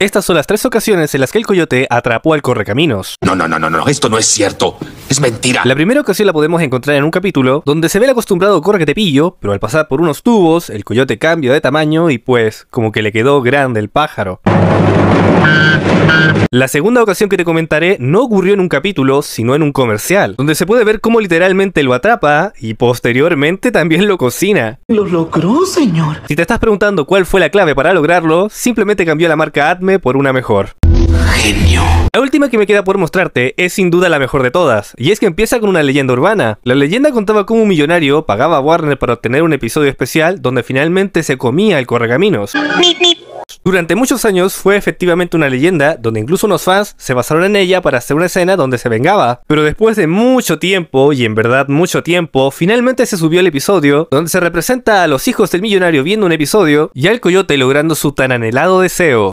Estas son las tres ocasiones en las que el coyote atrapó al correcaminos. No, no, no, no, no, esto no es cierto. Es mentira. La primera ocasión la podemos encontrar en un capítulo donde se ve el acostumbrado corre que te pillo, pero al pasar por unos tubos, el coyote cambia de tamaño y pues, como que le quedó grande el pájaro. La segunda ocasión que te comentaré no ocurrió en un capítulo, sino en un comercial, donde se puede ver cómo literalmente lo atrapa y posteriormente también lo cocina. Lo logró, señor. Si te estás preguntando cuál fue la clave para lograrlo, simplemente cambió la marca Adme por una mejor. Genio. La última que me queda por mostrarte es sin duda la mejor de todas, y es que empieza con una leyenda urbana. La leyenda contaba cómo un millonario pagaba a Warner para obtener un episodio especial donde finalmente se comía el corregaminos. Durante muchos años fue efectivamente una leyenda, donde incluso unos fans se basaron en ella para hacer una escena donde se vengaba. Pero después de mucho tiempo, y en verdad mucho tiempo, finalmente se subió el episodio, donde se representa a los hijos del millonario viendo un episodio y al coyote logrando su tan anhelado deseo.